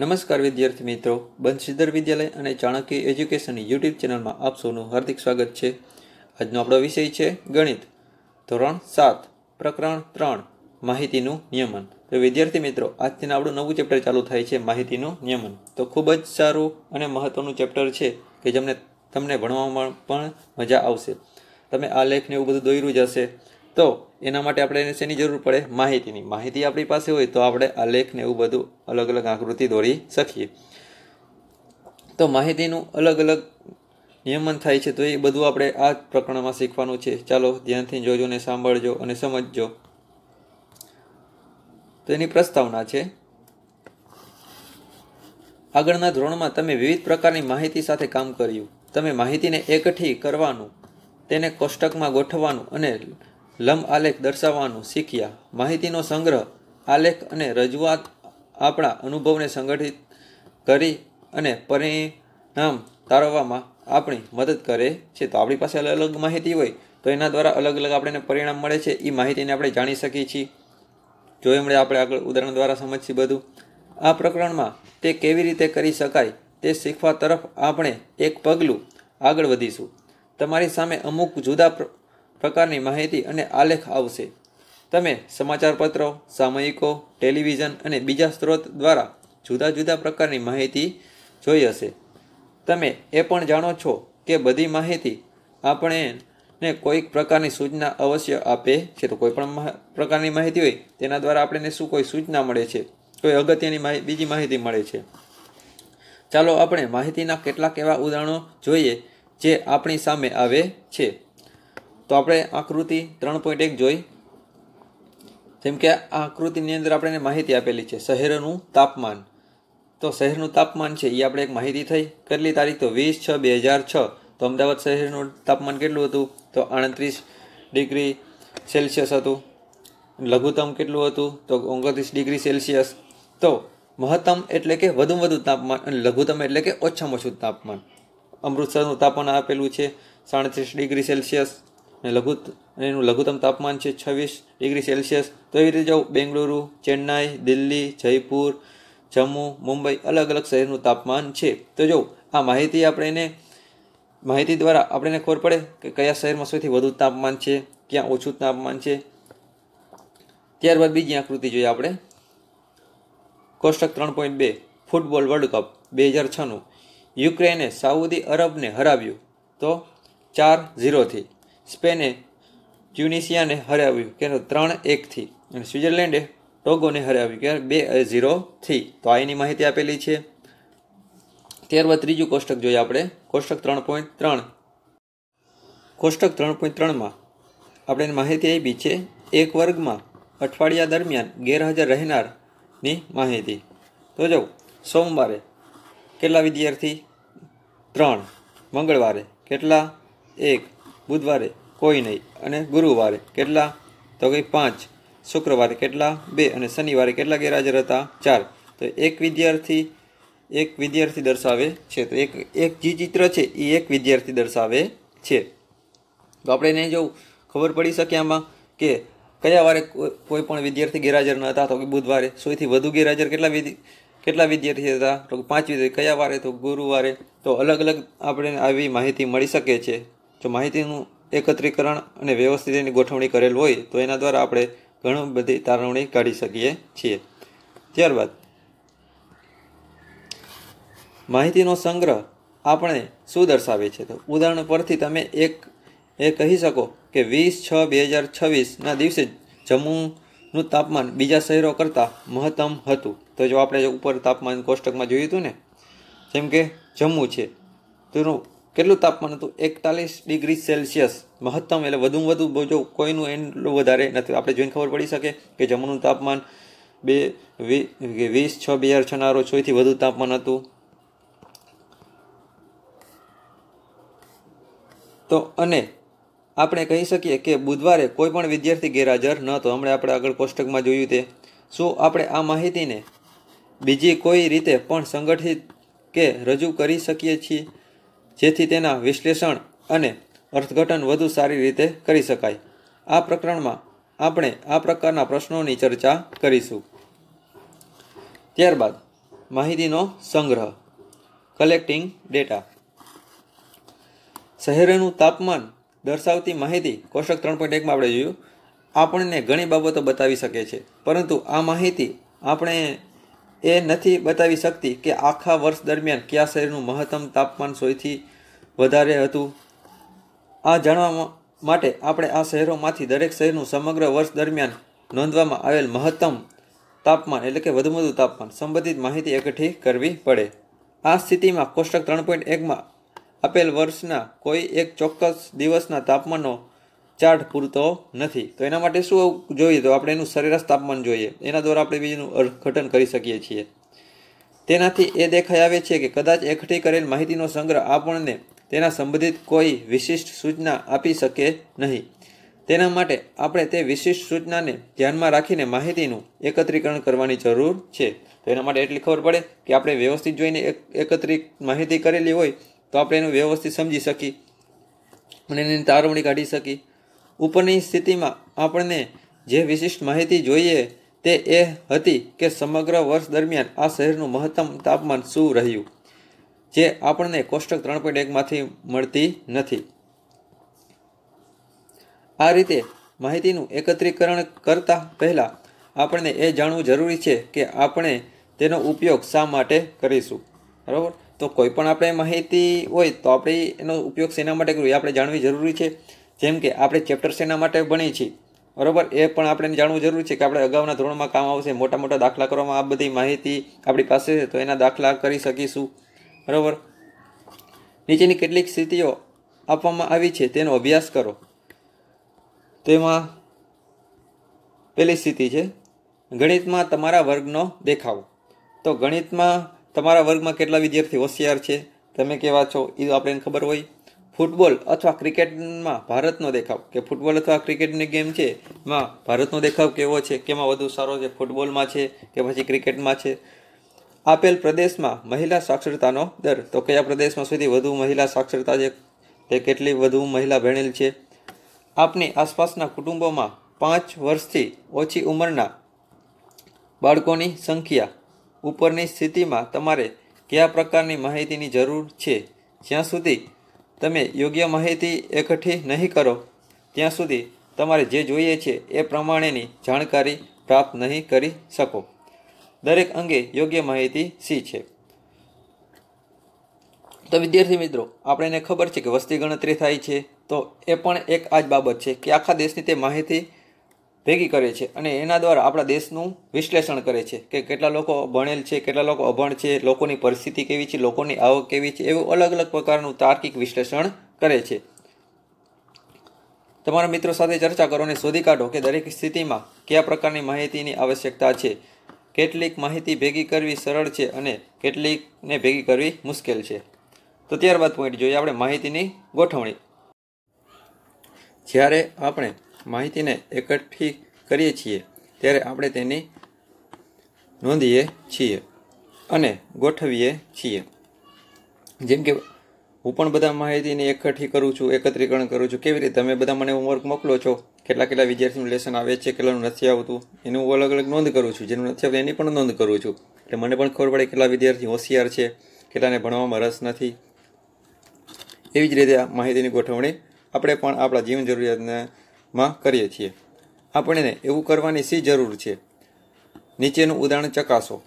નમસ્કાર વિદ્યાર્થી મિત્રો બંશીધર વિદ્યાલય અને ચાણક્ય એજ્યુકેશનની યુટ્યુબ ચેનલમાં આપ સૌનું હાર્દિક સ્વાગત છે આજનો આપણો વિષય છે ગણિત ધોરણ સાત પ્રકરણ ત્રણ માહિતીનું નિયમન તો વિદ્યાર્થી મિત્રો આજથી આપણું નવું ચેપ્ટર ચાલુ થાય છે માહિતીનું નિયમન તો ખૂબ જ સારું અને મહત્ત્વનું ચેપ્ટર છે કે જેમને તમને ભણવામાં પણ મજા આવશે તમે આ લેખને એવું બધું દોર્યું જ હશે તો એના માટે આપણે એને શેની જરૂર પડે માહિતીની માહિતી આપણી પાસે હોય તો આપણે આલેખને એવું બધું અલગ અલગ આકૃતિ દોરી શકીએ તો માહિતીનું અલગ અલગ નિયમન થાય છે તો એ બધું આપણે આ પ્રકરણમાં શીખવાનું છે ચાલો ધ્યાનથી જોજો ને સાંભળજો અને સમજજો તો એની પ્રસ્તાવના છે આગળના ધોરણમાં તમે વિવિધ પ્રકારની માહિતી સાથે કામ કર્યું તમે માહિતીને એકઠી કરવાનું તેને કોષ્ટકમાં ગોઠવવાનું અને લંબ આલેખ દર્શાવવાનું શીખ્યા માહિતીનો સંગ્રહ આલેખ અને રજૂઆત આપણા અનુભવને સંગઠિત કરી અને પરિણામ તારવવામાં આપણી મદદ કરે છે તો આપણી પાસે અલગ અલગ માહિતી હોય તો એના દ્વારા અલગ અલગ આપણને પરિણામ મળે છે એ માહિતીને આપણે જાણી શકીએ છીએ જો એમણે આપણે આગળ ઉદાહરણ દ્વારા સમજીએ બધું આ પ્રકરણમાં તે કેવી રીતે કરી શકાય તે શીખવા તરફ આપણે એક પગલું આગળ વધીશું તમારી સામે અમુક જુદા પ્રકારની માહિતી અને આલેખ આવશે તમે સમાચારપત્રો સામયિકો ટેલિવિઝન અને બીજા સ્ત્રોત દ્વારા જુદા જુદા પ્રકારની માહિતી જોઈ હશે તમે એ પણ જાણો છો કે બધી માહિતી આપણે ને કોઈક પ્રકારની સૂચના અવશ્ય આપે છે તો કોઈ પણ પ્રકારની માહિતી હોય તેના દ્વારા આપણને શું કોઈ સૂચના મળે છે કોઈ અગત્યની માહિતી બીજી માહિતી મળે છે ચાલો આપણે માહિતીના કેટલાક એવા ઉદાહરણો જોઈએ જે આપણી સામે આવે છે તો આપણે આકૃતિ ત્રણ પોઈન્ટ એક જોઈ જેમ કે આ આકૃતિની અંદર આપણે માહિતી આપેલી છે શહેરનું તાપમાન તો શહેરનું તાપમાન છે એ આપણે એક માહિતી થઈ કેટલી તારીખ તો વીસ છ બે હજાર છ તો અમદાવાદ શહેરનું તાપમાન કેટલું હતું તો આડત્રીસ ડિગ્રી સેલ્સિયસ હતું લઘુત્તમ કેટલું હતું તો ઓગણત્રીસ ડિગ્રી સેલ્સિયસ તો મહત્તમ એટલે કે વધુમાં વધુ તાપમાન અને લઘુત્તમ એટલે કે ઓછામાં ઓછું તાપમાન અમૃતસરનું તાપમાન આપેલું છે સાડત્રીસ ડિગ્રી સેલ્સિયસ અને લઘુ એનું લઘુત્તમ તાપમાન છે છવ્વીસ ડિગ્રી સેલ્સિયસ તો એવી રીતે જાઓ બેંગલુરુ ચેન્નાઈ દિલ્હી જયપુર જમ્મુ મુંબઈ અલગ અલગ શહેરનું તાપમાન છે તો જો આ માહિતી આપણે એને માહિતી દ્વારા આપણને ખબર પડે કે કયા શહેરમાં સૌથી વધુ તાપમાન છે ક્યાં ઓછું તાપમાન છે ત્યારબાદ બીજી આકૃતિ જોઈએ આપણે કોષ્ટક ત્રણ પોઈન્ટ બે ફૂટબોલ વર્લ્ડ કપ બે હજાર છનું યુક્રેને સાઉદી અરબને હરાવ્યું તો ચાર ઝીરોથી સ્પેને ટ્યુનિશિયાને હરાવ્યું કે ત્રણ એકથી અને સ્વિટ્ઝરલેન્ડે ટોગોને હરાવ્યું કે બે ઝીરોથી તો આ એની માહિતી આપેલી છે ત્યારબાદ ત્રીજું કોષ્ટક જોઈએ આપણે કોષ્ટક ત્રણ પોઈન્ટ ત્રણ કોષ્ટક ત્રણ પોઈન્ટ ત્રણમાં આપણે માહિતી આપી છે એક વર્ગમાં અઠવાડિયા દરમિયાન ગેરહાજર રહેનારની માહિતી તો જો સોમવારે કેટલા વિદ્યાર્થી ત્રણ મંગળવારે કેટલા એક બુધવારે કોઈ નહીં અને ગુરુવારે કેટલા તો કે પાંચ શુક્રવારે કેટલા બે અને શનિવારે કેટલા ગેરહાજર હતા ચાર તો એક વિદ્યાર્થી એક વિદ્યાર્થી દર્શાવે છે તો એક એક જે ચિત્ર છે એ એક વિદ્યાર્થી દર્શાવે છે તો આપણે એને જો ખબર પડી શકે આમાં કે કયા વારે કોઈ પણ વિદ્યાર્થી ગેરહાજર ન હતા તો કે બુધવારે સૌથી વધુ ગેરહાજર કેટલા કેટલા વિદ્યાર્થી હતા તો પાંચ વિદ્યાર્થી કયા વારે તો ગુરુવારે તો અલગ અલગ આપણે આવી માહિતી મળી શકે છે જો માહિતીનું એકત્રીકરણ અને વ્યવસ્થિત એની ગોઠવણી કરેલ હોય તો એના દ્વારા આપણે ઘણી બધી તારવણી કાઢી શકીએ છીએ ત્યારબાદ માહિતીનો સંગ્રહ આપણે શું દર્શાવે છે તો ઉદાહરણ પરથી તમે એક એ કહી શકો કે વીસ છ બે હજાર છવ્વીસના દિવસે જમ્મુનું તાપમાન બીજા શહેરો કરતાં મહત્તમ હતું તો જો આપણે ઉપર તાપમાન કોષ્ટકમાં જોયું હતું ને જેમ કે જમ્મુ છે તેનું કેટલું તાપમાન હતું એકતાલીસ ડિગ્રી સેલ્સિયસ મહત્તમ એટલે વધુમાં વધુ જો કોઈનું એટલું વધારે નથી આપણે જોઈને ખબર પડી શકે કે જમણનું તાપમાન બે વીસ છ બે હજાર છના રોજ સૌથી વધુ તાપમાન હતું તો અને આપણે કહી શકીએ કે બુધવારે કોઈ પણ વિદ્યાર્થી ગેરહાજર ન હતો હમણાં આપણે આગળ કોષ્ટકમાં જોયું તે શું આપણે આ માહિતીને બીજી કોઈ રીતે પણ સંગઠિત કે રજૂ કરી શકીએ છીએ જેથી તેના વિશ્લેષણ અને અર્થઘટન વધુ સારી રીતે કરી શકાય આ પ્રકરણમાં આપણે આ પ્રકારના પ્રશ્નોની ચર્ચા કરીશું ત્યારબાદ માહિતીનો સંગ્રહ કલેક્ટિંગ ડેટા શહેરનું તાપમાન દર્શાવતી માહિતી કોષક ત્રણ પોઈન્ટ એકમાં આપણે જોયું આપણને ઘણી બાબતો બતાવી શકે છે પરંતુ આ માહિતી આપણે એ નથી બતાવી શકતી કે આખા વર્ષ દરમિયાન કયા શહેરનું મહત્તમ તાપમાન સોયથી વધારે હતું આ જાણવા માટે આપણે આ શહેરોમાંથી દરેક શહેરનું સમગ્ર વર્ષ દરમિયાન નોંધવામાં આવેલ મહત્તમ તાપમાન એટલે કે વધુ વધુ તાપમાન સંબંધિત માહિતી એકઠી કરવી પડે આ સ્થિતિમાં કોષ્ટક ત્રણ પોઈન્ટ એકમાં આપેલ વર્ષના કોઈ એક ચોક્કસ દિવસના તાપમાનનો ચાર્ટ પૂરતો નથી તો એના માટે શું જોઈએ તો આપણે એનું સરેરાશ તાપમાન જોઈએ એના દ્વારા આપણે બીજું અર્થઘટન કરી શકીએ છીએ તેનાથી એ દેખાઈ આવે છે કે કદાચ એકઠી કરેલ માહિતીનો સંગ્રહ આપણને તેના સંબંધિત કોઈ વિશિષ્ટ સૂચના આપી શકે નહીં તેના માટે આપણે તે વિશિષ્ટ સૂચનાને ધ્યાનમાં રાખીને માહિતીનું એકત્રીકરણ કરવાની જરૂર છે તો એના માટે એટલી ખબર પડે કે આપણે વ્યવસ્થિત જોઈને એકત્રિત માહિતી કરેલી હોય તો આપણે એનું વ્યવસ્થિત સમજી શકીએ અને એની તારવણી કાઢી શકીએ ઉપરની સ્થિતિમાં આપણને જે વિશિષ્ટ માહિતી જોઈએ તે એ હતી કે સમગ્ર વર્ષ દરમિયાન આ શહેરનું મહત્તમ તાપમાન શું રહ્યું જે આપણને કોષ્ટક ત્રણ પોઈન્ટ એકમાંથી મળતી નથી આ રીતે માહિતીનું એકત્રીકરણ કરતા પહેલાં આપણને એ જાણવું જરૂરી છે કે આપણે તેનો ઉપયોગ શા માટે કરીશું બરાબર તો કોઈ પણ આપણે માહિતી હોય તો આપણે એનો ઉપયોગ શેના માટે કરવું એ આપણે જાણવી જરૂરી છે જેમ કે આપણે ચેપ્ટર શેના માટે ભણીએ છીએ બરાબર એ પણ આપણે જાણવું જરૂરી છે કે આપણે અગાઉના ધોરણમાં કામ આવશે મોટા મોટા દાખલા કરવામાં આ બધી માહિતી આપણી પાસે છે તો એના દાખલા કરી શકીશું બરાબર નીચેની કેટલીક સ્થિતિઓ આપવામાં આવી છે તેનો અભ્યાસ કરો તેમાં પહેલી સ્થિતિ છે ગણિતમાં તમારા વર્ગનો દેખાવ તો ગણિતમાં તમારા વર્ગમાં કેટલા વિદ્યાર્થી હોશિયાર છે તમે કેવા છો એ આપણે ખબર હોય ફૂટબોલ અથવા ક્રિકેટમાં ભારતનો દેખાવ કે ફૂટબોલ અથવા ક્રિકેટની ગેમ છે એમાં ભારતનો દેખાવ કેવો છે કેમાં વધુ સારો છે ફૂટબોલમાં છે કે પછી ક્રિકેટમાં છે આપેલ પ્રદેશમાં મહિલા સાક્ષરતાનો દર તો કયા પ્રદેશમાં સુધી વધુ મહિલા સાક્ષરતા છે તે કેટલી વધુ મહિલા ભણેલ છે આપની આસપાસના કુટુંબોમાં પાંચ વર્ષથી ઓછી ઉંમરના બાળકોની સંખ્યા ઉપરની સ્થિતિમાં તમારે કયા પ્રકારની માહિતીની જરૂર છે જ્યાં સુધી તમે યોગ્ય માહિતી એકઠી નહીં કરો ત્યાં સુધી તમારે જે જોઈએ છે એ પ્રમાણેની જાણકારી પ્રાપ્ત નહીં કરી શકો દરેક અંગે યોગ્ય માહિતી સી છે તો વિદ્યાર્થી મિત્રો આપણને ખબર છે કે વસ્તી ગણતરી થાય છે તો એ પણ એક આ જ બાબત છે કે આખા દેશની તે માહિતી ભેગી કરે છે અને એના દ્વારા આપણા દેશનું વિશ્લેષણ કરે છે કે કેટલા લોકો ભણેલ છે કેટલા લોકો અભણ છે લોકોની પરિસ્થિતિ કેવી છે લોકોની આવક કેવી છે એવું અલગ અલગ પ્રકારનું તાર્કિક વિશ્લેષણ કરે છે તમારા મિત્રો સાથે ચર્ચા કરો અને શોધી કાઢો કે દરેક સ્થિતિમાં કયા પ્રકારની માહિતીની આવશ્યકતા છે કેટલીક માહિતી ભેગી કરવી સરળ છે અને કેટલીકને ભેગી કરવી મુશ્કેલ છે તો ત્યારબાદ પોઈન્ટ જોઈએ આપણે માહિતીની ગોઠવણી જ્યારે આપણે માહિતીને એકઠી કરીએ છીએ ત્યારે આપણે તેની નોંધીએ છીએ અને ગોઠવીએ છીએ જેમ કે હું પણ બધા માહિતીને એકઠી કરું છું એકત્રીકરણ કરું છું કેવી રીતે તમે બધા મને હોમવર્ક મોકલો છો કેટલા કેટલા વિદ્યાર્થીનું લેસન આવે છે કેટલાનું નથી આવતું એનું હું અલગ અલગ નોંધ કરું છું જેનું નથી આવતું એની પણ નોંધ કરું છું એટલે મને પણ ખબર પડે કેટલા વિદ્યાર્થી હોશિયાર છે કેટલાને ભણવામાં રસ નથી એવી જ રીતે આ માહિતીની ગોઠવણી આપણે પણ આપણા જીવન જરૂરિયાતને માં કરીએ છીએ આપણને એવું કરવાની શી જરૂર છે નીચેનું ઉદાહરણ ચકાસો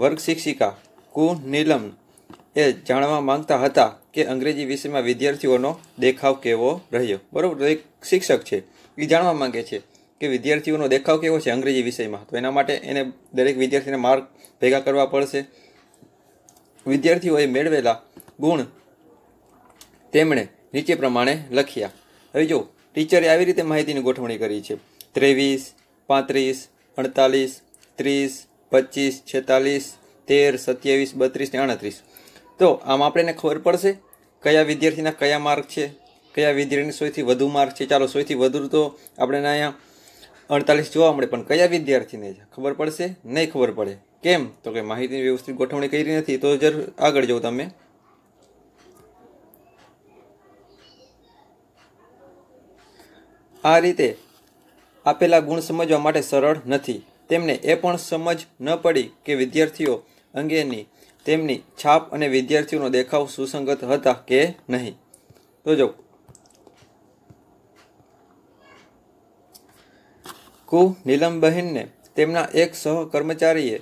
વર્ગ શિક્ષિકા કુ નીલમ એ જાણવા માંગતા હતા કે અંગ્રેજી વિષયમાં વિદ્યાર્થીઓનો દેખાવ કેવો રહ્યો બરાબર એક શિક્ષક છે એ જાણવા માંગે છે કે વિદ્યાર્થીઓનો દેખાવ કેવો છે અંગ્રેજી વિષયમાં તો એના માટે એને દરેક વિદ્યાર્થીને માર્ક ભેગા કરવા પડશે વિદ્યાર્થીઓએ મેળવેલા ગુણ તેમણે નીચે પ્રમાણે લખ્યા હવે જો ટીચરે આવી રીતે માહિતીની ગોઠવણી કરી છે ત્રેવીસ પાંત્રીસ અડતાલીસ ત્રીસ પચીસ છેતાલીસ તેર સત્યાવીસ બત્રીસ ને અડત્રીસ તો આમ આપણને ખબર પડશે કયા વિદ્યાર્થીના કયા માર્ક છે કયા વિદ્યાર્થીને સોથી વધુ માર્ક છે ચાલો સોથી વધુ તો આપણે અહીંયા અડતાલીસ જોવા મળે પણ કયા વિદ્યાર્થીને ખબર પડશે નહીં ખબર પડે કેમ તો કે માહિતીની વ્યવસ્થિત ગોઠવણી કરી નથી તો જર આગળ જાઓ તમે આ રીતે આપેલા ગુણ સમજવા માટે સરળ નથી તેમને એ પણ સમજ ન પડી કે વિદ્યાર્થીઓ અંગેની તેમની છાપ અને વિદ્યાર્થીઓનો દેખાવ સુસંગત હતા કે નહીં તો જો કુ નીલમબહેનને તેમના એક સહકર્મચારીએ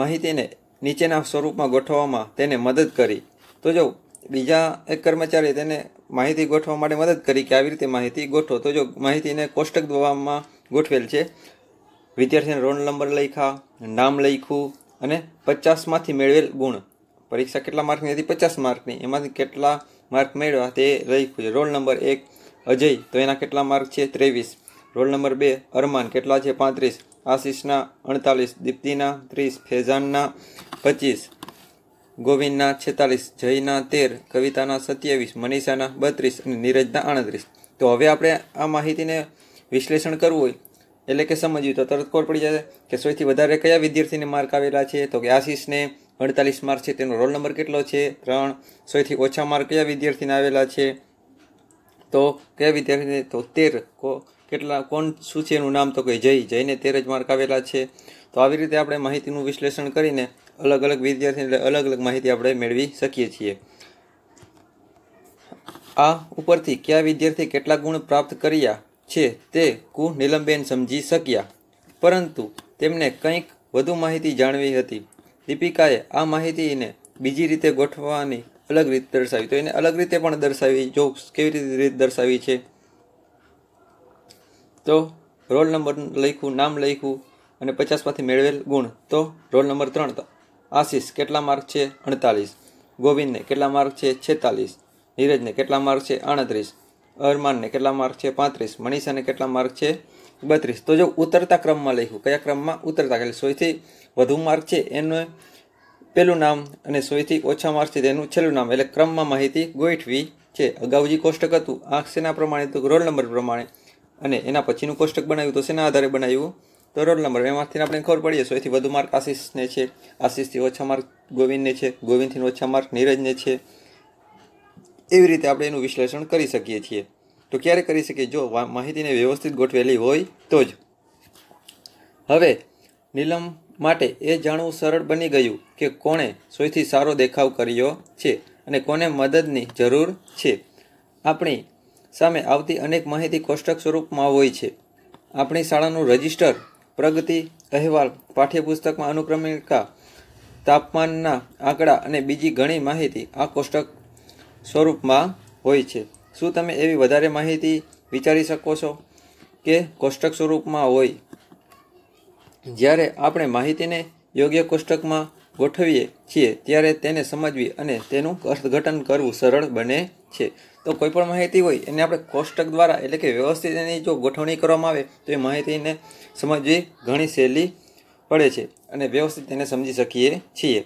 માહિતીને નીચેના સ્વરૂપમાં ગોઠવવામાં તેને મદદ કરી તો જો બીજા એક કર્મચારી તેને માહિતી ગોઠવા માટે મદદ કરી કે આવી રીતે માહિતી ગોઠવો તો જો માહિતીને કોષ્ટક દવામાં ગોઠવેલ છે વિદ્યાર્થીને રોલ નંબર લખ્યા નામ લખ્યું અને પચાસમાંથી મેળવેલ ગુણ પરીક્ષા કેટલા માર્કની હતી પચાસ માર્કની એમાંથી કેટલા માર્ક મેળવ્યા તે લખ્યું છે રોલ નંબર એક અજય તો એના કેટલા માર્ક છે ત્રેવીસ રોલ નંબર બે અરમાન કેટલા છે પાંત્રીસ આશિષના અડતાલીસ દીપ્તિના ત્રીસ ફેઝાનના પચીસ ગોવિંદના છેતાલીસ જયના તેર કવિતાના સત્યાવીસ મનીષાના બત્રીસ અને નીરજના આડત્રીસ તો હવે આપણે આ માહિતીને વિશ્લેષણ કરવું હોય એટલે કે સમજ્યું તો તરત ખબર પડી જશે કે સૌથી વધારે કયા વિદ્યાર્થીને માર્ક આવેલા છે તો કે આશીષને અડતાલીસ માર્ક છે તેનો રોલ નંબર કેટલો છે ત્રણ સૌથી ઓછા માર્ક કયા વિદ્યાર્થીને આવેલા છે તો કયા વિદ્યાર્થીને તો તેર કો કેટલા કોણ શું છે એનું નામ તો કે જય જયને તેર જ માર્ક આવેલા છે તો આવી રીતે આપણે માહિતીનું વિશ્લેષણ કરીને અલગ અલગ વિદ્યાર્થીને અલગ અલગ માહિતી આપણે મેળવી શકીએ છીએ આ ઉપરથી કયા વિદ્યાર્થી કેટલા ગુણ પ્રાપ્ત કર્યા છે તે કુ નીલમબેન સમજી શક્યા પરંતુ તેમને કંઈક વધુ માહિતી જાણવી હતી દીપિકાએ આ માહિતીને બીજી રીતે ગોઠવવાની અલગ રીતે દર્શાવી તો એને અલગ રીતે પણ દર્શાવી જો કેવી રીતે રીત દર્શાવી છે તો રોલ નંબર લખ્યું નામ લખ્યું અને પચાસમાંથી મેળવેલ ગુણ તો રોલ નંબર ત્રણ આશીષ કેટલા માર્ક છે અડતાલીસ ગોવિંદને કેટલા માર્ક છે છેતાલીસ નીરજને કેટલા માર્ક છે આડત્રીસ અરમાનને કેટલા માર્ક છે પાંત્રીસ મનીષાને કેટલા માર્ક છે બત્રીસ તો જો ઉતરતા ક્રમમાં લખ્યું કયા ક્રમમાં ઉતરતા એટલે સોયથી વધુ માર્ક છે એનું પહેલું નામ અને સોયથી ઓછા માર્ક છે તેનું છેલ્લું નામ એટલે ક્રમમાં માહિતી ગોઠવી છે અગાઉ જે કોષ્ટક હતું આ શેના પ્રમાણે તો રોલ નંબર પ્રમાણે અને એના પછીનું કોષ્ટક બનાવ્યું તો શેના આધારે બનાવ્યું તો રોલ નંબર બેમાંથી આપણને ખબર પડી જશે વધુ માર્ક આશીષને છે આશીષથી ઓછા માર્ક ગોવિંદને છે ગોવિંદથી ઓછા માર્ક નીરજને છે એવી રીતે આપણે એનું વિશ્લેષણ કરી શકીએ છીએ તો ક્યારે કરી શકીએ જો માહિતીને વ્યવસ્થિત ગોઠવેલી હોય તો જ હવે નીલમ માટે એ જાણવું સરળ બની ગયું કે કોણે સોયથી સારો દેખાવ કર્યો છે અને કોને મદદની જરૂર છે આપણી સામે આવતી અનેક માહિતી કોષ્ટક સ્વરૂપમાં હોય છે આપણી શાળાનું રજિસ્ટર પ્રગતિ અહેવાલ પાઠ્યપુસ્તકમાં અનુક્રમિકા તાપમાનના આંકડા અને બીજી ઘણી માહિતી આ કોષ્ટક સ્વરૂપમાં હોય છે શું તમે એવી વધારે માહિતી વિચારી શકો છો કે કોષ્ટક સ્વરૂપમાં હોય જ્યારે આપણે માહિતીને યોગ્ય કોષ્ટકમાં ગોઠવીએ છીએ ત્યારે તેને સમજવી અને તેનું અર્થઘટન કરવું સરળ બને છે તો કોઈપણ માહિતી હોય એને આપણે કોષ્ટક દ્વારા એટલે કે વ્યવસ્થિત એની જો ગોઠવણી કરવામાં આવે તો એ માહિતીને સમજવી ઘણી સહેલી પડે છે અને વ્યવસ્થિત એને સમજી શકીએ છીએ